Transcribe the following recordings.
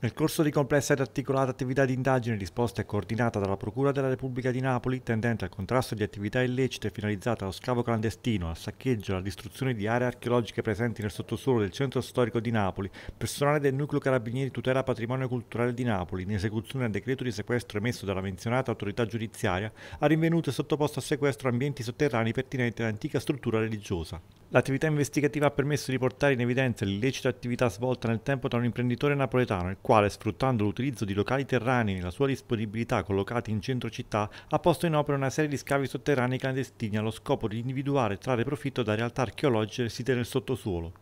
Nel corso di complessa ed articolata attività di indagine risposta e coordinata dalla Procura della Repubblica di Napoli, tendente al contrasto di attività illecite finalizzate allo scavo clandestino, al saccheggio e alla distruzione di aree archeologiche presenti nel sottosuolo del centro storico di Napoli, personale del nucleo Carabinieri Tutela Patrimonio Culturale di Napoli, in esecuzione del decreto di sequestro emesso dalla menzionata autorità giudiziaria, ha rinvenuto e sottoposto a sequestro ambienti sotterranei pertinenti all'antica struttura religiosa. L'attività investigativa ha permesso di portare in evidenza l'illecita attività svolta nel tempo da un imprenditore napoletano, il quale, sfruttando l'utilizzo di locali terranei nella sua disponibilità collocati in centro città, ha posto in opera una serie di scavi sotterranei clandestini allo scopo di individuare e trarre profitto da realtà archeologiche site nel sottosuolo.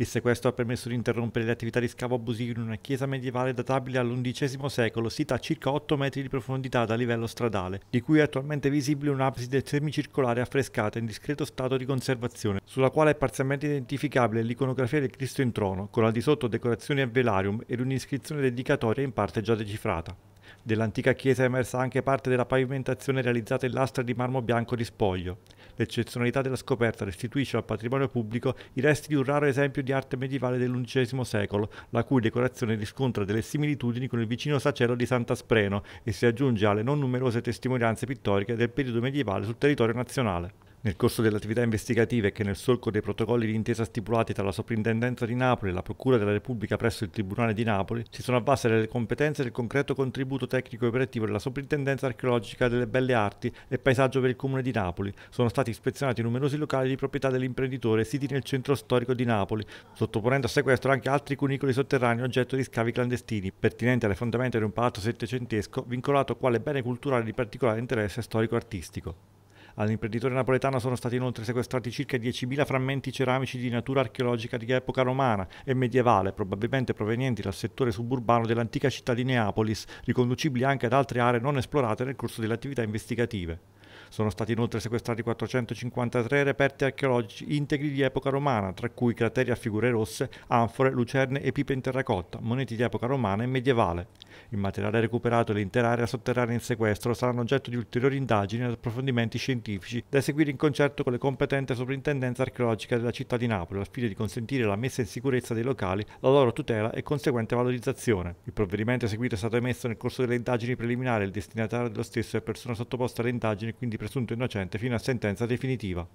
Il sequestro ha permesso di interrompere le attività di scavo abusivo in una chiesa medievale databile all'undicesimo secolo, sita a circa 8 metri di profondità da livello stradale, di cui è attualmente visibile un'abside semicircolare affrescata in discreto stato di conservazione, sulla quale è parzialmente identificabile l'iconografia del Cristo in trono, con al di sotto decorazioni a velarium ed un'iscrizione dedicatoria in parte già decifrata. Dell'antica chiesa è emersa anche parte della pavimentazione realizzata in lastre di marmo bianco di spoglio. L'eccezionalità della scoperta restituisce al patrimonio pubblico i resti di un raro esempio di arte medievale dell'undicesimo secolo, la cui decorazione riscontra delle similitudini con il vicino sacello di Santa Spreno e si aggiunge alle non numerose testimonianze pittoriche del periodo medievale sul territorio nazionale. Nel corso delle attività investigative e che nel solco dei protocolli di intesa stipulati tra la Soprintendenza di Napoli e la Procura della Repubblica presso il Tribunale di Napoli, si sono avvasse delle competenze e del concreto contributo tecnico e operativo della Soprintendenza archeologica delle belle arti e paesaggio per il Comune di Napoli. Sono stati ispezionati numerosi locali di proprietà dell'imprenditore siti nel centro storico di Napoli, sottoponendo a sequestro anche altri cunicoli sotterranei oggetto di scavi clandestini, pertinenti alle fondamenta di un palazzo settecentesco vincolato quale bene culturale di particolare interesse storico-artistico. All'imprenditore napoletano sono stati inoltre sequestrati circa 10.000 frammenti ceramici di natura archeologica di epoca romana e medievale, probabilmente provenienti dal settore suburbano dell'antica città di Neapolis, riconducibili anche ad altre aree non esplorate nel corso delle attività investigative. Sono stati inoltre sequestrati 453 reperti archeologici integri di epoca romana, tra cui crateri a figure rosse, anfore, lucerne e pipe in terracotta, monete di epoca romana e medievale. Il materiale recuperato e l'intera area sotterranea in sequestro saranno oggetto di ulteriori indagini e approfondimenti scientifici da eseguire in concerto con le competenti sovrintendenze archeologiche della città di Napoli, al fine di consentire la messa in sicurezza dei locali, la loro tutela e conseguente valorizzazione. Il provvedimento eseguito è stato emesso nel corso delle indagini preliminari e il destinatario dello stesso è persona sottoposta alle indagini quindi quindi presunto innocente fino a sentenza definitiva.